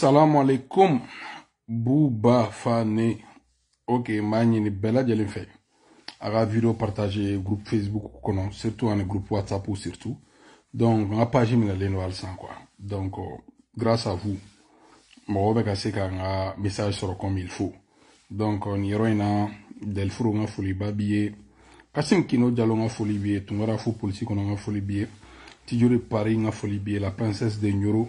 Salam alaikum, Bouba fane ok magnifique ni ɲini bɛɛ lajɛlen fɛ a groupe facebook kɔnɔ surtout un groupe whatsapp surtout donc page ka page minɛlen noir sans quoi donc oh, grâce à vous mɔgɔ bɛ ka se message sur comme il faut donc on y in na delfuro n folie foliba b'i kino jalo n ka folie b'i tout le fo polisi a n ka foli paris n ka la princesse de nyoro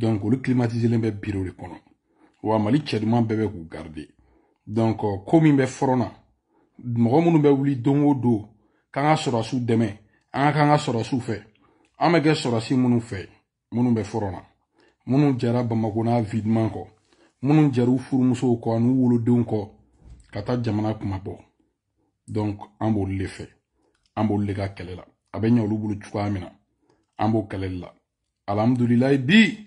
donc climatiser climatiselen bɛ biro de ou wa mali cɛ duman bɛɛ bɛ k'u garde donc ko min bɛ fɔrɔna mɔgɔ minnu bɛ wuli don o don quand ka sera sous an ka k'an sera sɔrɔsiw fɛ an bɛ mon sɔrɔsi minnu mon minnu djara mon bah, jamana kuma bo donc an b'olu l'effet fɛ an b'olu le ka kɛlɛ la bi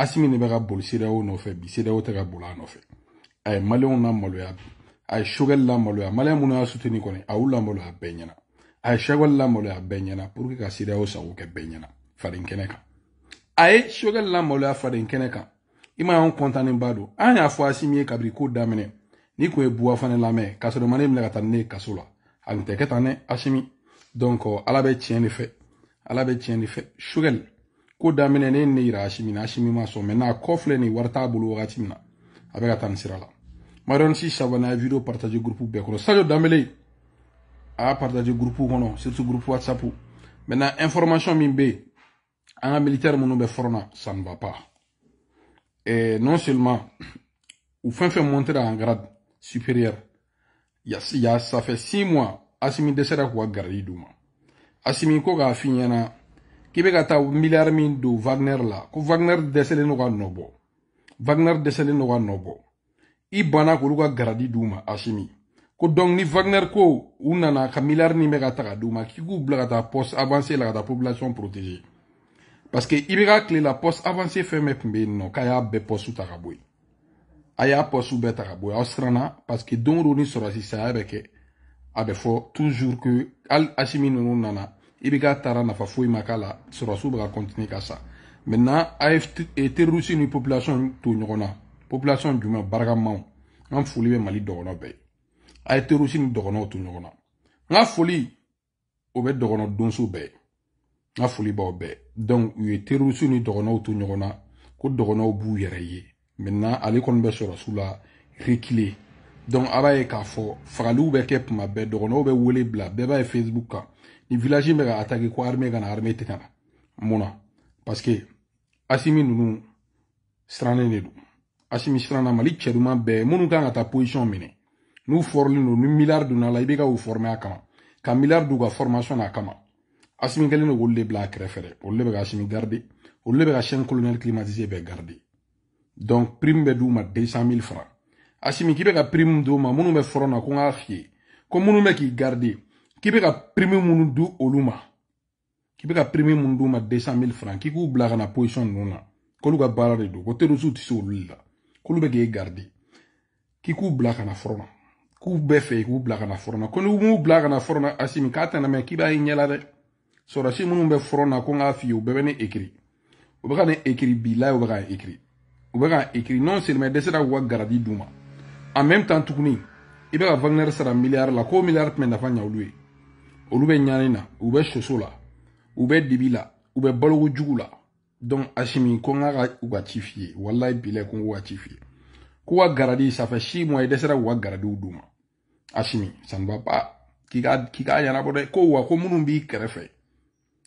asimi ne bɛ ka boli sedeyaw nɔfɛ bi sedeyaw tɛ ka boli a nɔfɛ a ye maliyɛnw na maloya bi a ye shogɛli la maloya maliyɛn minnu y'a suteni kɔni a y'u la maloya bɛɛ ɲɛna a ye shagɛli la maloya bɛɛ ɲɛna pour ka sedeyaw sago kɛ bɛɛ ɲɛna faden kɛnɛ kan a ye shogɛli la maloya faden kɛnɛ kan i ma y'an kɔntanenba don an y'a fɔ asimi ye kabiri ko daminɛ ni kun ye buwa fana lamɛn k'a sɔrɔ i minɛ ka taa ne kaso la a tun tɛ kɛ tan dɛ asimi donc ala bɛ tiɲɛ de fɛ ala bɛ tiɲɛ de fɛ shogɛli ko daminɛ ne ne yira asimi na asimi ma sɔn mɛ n'a kɔ filɛ nin wari t'a bolo wagati min na a la si video partage groupe bɛɛ kɔnɔ sadio danbele a partage groupe kɔnɔ surtout groupe whatsapp maintenant information min bɛ yen militaire minnu bɛ ça ne va pas et non seulement u fɛn fɛn montera en grade supérieur y'a ça fait six mois asimi dɛsɛra k'u ka garidi d'u ma asimi ko k'a f'i k'i be ka taa miliyari min don wagner la ko wagner dɛsɛlen don ka nɔ bɔ wagner dɛsɛlen don ka nɔ bɔ i banna k'olu ka garadi d'u ma asimi ko donc ni wagner ko u nana ka miliyari min bɛ ka ta ka d'u ma k'i k'u bila ka taa poste avancé la ka taa population protéger parce i bɛ ka tile la poste fɛn bɛɛ tun bɛ yen nɔ k'a y'a bɛɛ poste ta ka bɔ yen a y'a poste bɛɛ ta ka bɔ yen aw siranna parce don o ni sɔrɔsi saya bɛ kɛ a bɛ fɔ toujours que hali asimi ninnu nana i bɛ k'a taara nafa foyi ma k'a la sɔrɔsiw bɛ ka kɔntiniye ka sa maintenant a e ni population to ɲɔgɔn na population jumɛn baaragamaw an foli bɛ mali dɔgɔnɔ bɛɛ a ye terroriste ni dɔgɔnɔw to ɲɔgɔn na n ka foli o bɛ dɔgɔnɔ donso bɛɛ ye n ka foli b'aw bɛɛ donc u ye terroriste ni dɔgɔnɔw to ɲɔgɔn na ko dɔgɔnɔw b'u yɛrɛ ye maintenant ale kɔni bɛ sɔrɔsiw la reculer donc a b'a ye k'a fɔ fagaliw bɛ kɛ kuma bɛɛ dɔgɔnɔw bɛ wele bila bɛɛ b'a ye facebook kan Ni village mega attaqué ko armée ka nous... armée sommes parce que asimi en train de do asimi strana mali sommes duman bɛɛ minnu kan position minɛ nous fɔrilen Nous ni de Nous a la i nous. u former a kama ka formation na asimi kɛlen nous black de bila a kɛrɛfɛ de asimi garder olu de chaîne garder donc prime be de ma 200 000 francs asimi kibega prime douma ma minnu forona ko n f'i ye nous garder k'i bɛ ka prime minnu di olu ma k'i bɛ ka prime minnu d'u ma deux cent francs k'i k'u na position ninnu na k'olu ka de don ko terisiw tɛ se olu la k'olu bɛ k'e garde k'i k'u bila na fɔlɔ k'u bɛɛ fɛ k'u bila na fɔlɔ ko ni m'u bila na fɔlɔ na asimi k'a tɛna mɛn k'i b'a ye ɲɛ la dɛ sɔrɔsi minnu ko n f'i u bɛɛ bɛ ne ekiri u bɛ ka ne ekiri bi la u bɛ ka ekiri u bɛ ka ekiri non seulement dɛsɛra k'u ka garadi d'u ma en même temps tuguni i ka Wagner sara miliyari la k'o miliyari tun nafa ɲɛ olu ye olu bɛ ɲani na u bɛ soso la u bɛ dibi la u bɛ balokojugu la donc asimi ko n ka ka u ka ci f'i ye walayi bilɛ ko n k'u ka ci f'i ye k'u ka garadi ça fait six mois dɛsɛra k'u ka garadiw d'u ma asimi ça ne k'i ka k'i ka ɲɛnabɔ dɛ ko wa ko minnu b'i kɛrɛfɛ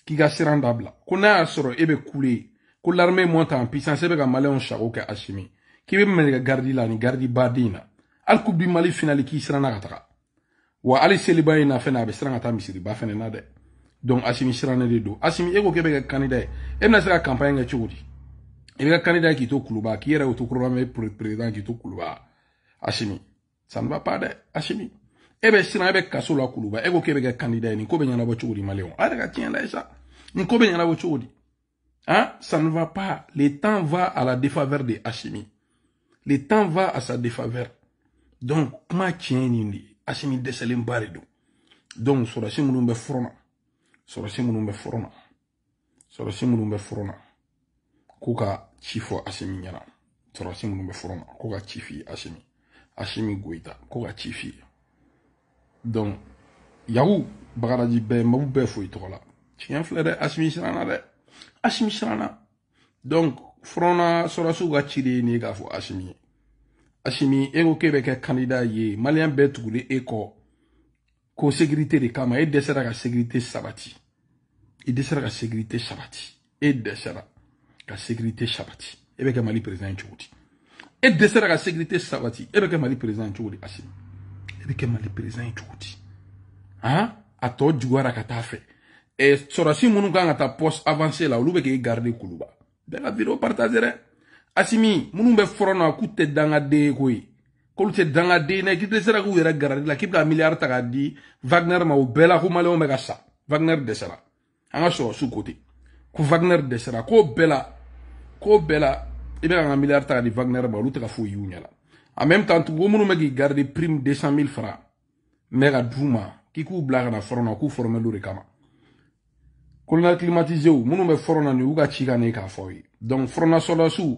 k'i ka siran dabila ko n'a y'a sɔrɔ e bɛ kule ko l'armée monte en puissance e bɛ ka maliyɛnw sago kɛ asimi k'i bɛ minɛ ka garidi la ani garidi baden na hali coupe mali finali k'i siranna ka taga wa ali seliba na fɛnɛ a bɛ ba ka nade misiriba na dɛ donc asimi sirannen de don asimi ego kebe k'e candidat, e na se campagne kɛ cogo e i candidat ki to kuluba k'i to kuluba k'i le président k'i to kuluba asimi ça ne va pas de asimi e bɛ siran e bɛ kaso la kuluba e kebe k'e bɛ kɛ ko bɛ ɲɛnabɔ cogo di maliyɛnw a ka la ko hein ça ne va pas le temps va à la défaveur de asimi le temps va à sa défaveur donc kuma tiens ni asi min dɛsɛlen ba de don donc sɔrɔsi minnu bɛ furu na sɔrɔsi minnu bɛ furu na sɔrɔsi minnu bɛ furu asimi ɲɛna sɔrɔsi minnu bɛ furu na ko asimi asimi goyita ko ka donc yahu bagaraji bɛɛ mabu bɛɛ foyi tɔgɔ la tiɲɛ asimi siranna dɛ asimi siranna donc furɔna sɔrɔsiw ka ci de ye nin asimi Hachimi, e ko k'e bɛ kɛ kandida ye maliyɛn bɛɛ tugulen ko sécurité de kama e dɛsɛra ka sécurité sabati i dɛsɛra ka sécurité sabati e dɛsɛra ka sécurité sabati e eh bɛ kɛ mali président cogo di e dɛsɛra ka sécurité sabati Et bɛ kɛ mali président tchouti. di Et e bɛ mali président cogo Hein? han a tɔ juguyara ka taa fɛ ɛ sɔrɔsi minnu kan ka taa poste avancée la olu bɛ k'e garder kuluba Ben la vidéo partager asimi minnu be fɔrɔ na k'u tɛ dangaden ye koyi k'olu tɛ dangaden na k'i tɛ sera k'u yɛrɛ garadi la k'i ka miliyari ta di wagner ma o bɛɛ la ko maliyɛnw bɛ sa wagner dɛsɛra an ka sɔrɔsiw ko ten ko wagner dɛsɛra k'o bɛɛ k'o bɛɛ la i bɛ ta di wagner ma olu tɛ ka foyi y'u la en même temps tugun ko minnu bɛ prime deux cent francs n bɛ k'i k'u bila na fɔrɔ k'u fɔrɔmɛ lo de kama colonel climatisew minnu bɛ fɔrɔ na nin y'u ka ci ka ne k'a fɔ aw ye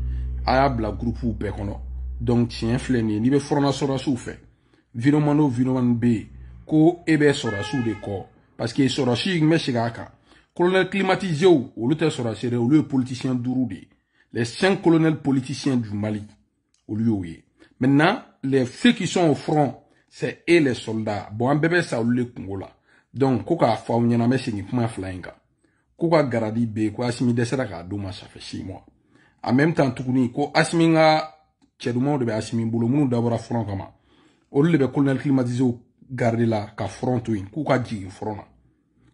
a y'a groupe ou bɛɛ donc dɔnku tiɲɛ n'i be fɔrɔna sɔrɔdasiw fɛ vinoma ko ebe sora sɔrɔdasiw de ko. paseke sora si bɛ colonel climatisé ou, ou sɔrɔsi dɛ olu ye politisiyɛn de les cinq colonels politiciens du Mali ou lui oui. maintenant les ceux qui sont au front c'est et les soldats bon an ça bɛ le donc ko k'a fa ou n'y en a segin garadi be, ko Asimi k'a douma, ça fait six mois A menm tan toukouni, kou asmi nga Tiedouman ou debe asmi mboulou, mounou dabora Fron kama, ou libe kolonel klimatize Ou gardi la ka fron touin Kou ka dji yon frona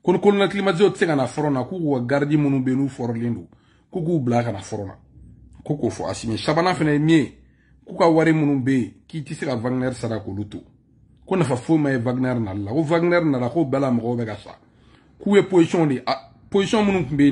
Kon kolonel klimatize ou tse gana frona, kou kou wa gardi Mounou be nou fron lindou, kou kou blak Kana frona, kou kou fo asmi Chabana fene miye, kou ka ware Mounou be, ki tise ka vagnar sada kou loutou Kou nefa fomeye vagnar Nal la, kou vagnar nal la, kou bela mga Bega sa, kou we poisyon di Poisyon mounou mbe,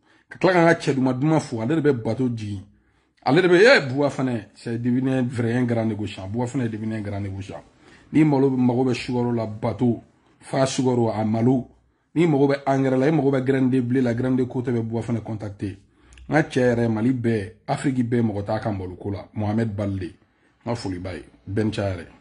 ka tila ka n ka cɛ duman duman fo ale de bɛ bato jigin ale de bɛ ee eh, buwa c'est devenu un vrai un grand négociant bua fane est devenu un grand négociant n'i malo mago be sugaro la bato fa sugaro a malo n'i mago be angre la i mago be grande blé la grande de cote bɛ buwa fana contacté n ka cɛ yɛrɛ mali bɛɛ afiriki bɛɛ mɔgɔ t'a ka malo mohamed balde ma n bay ben b'a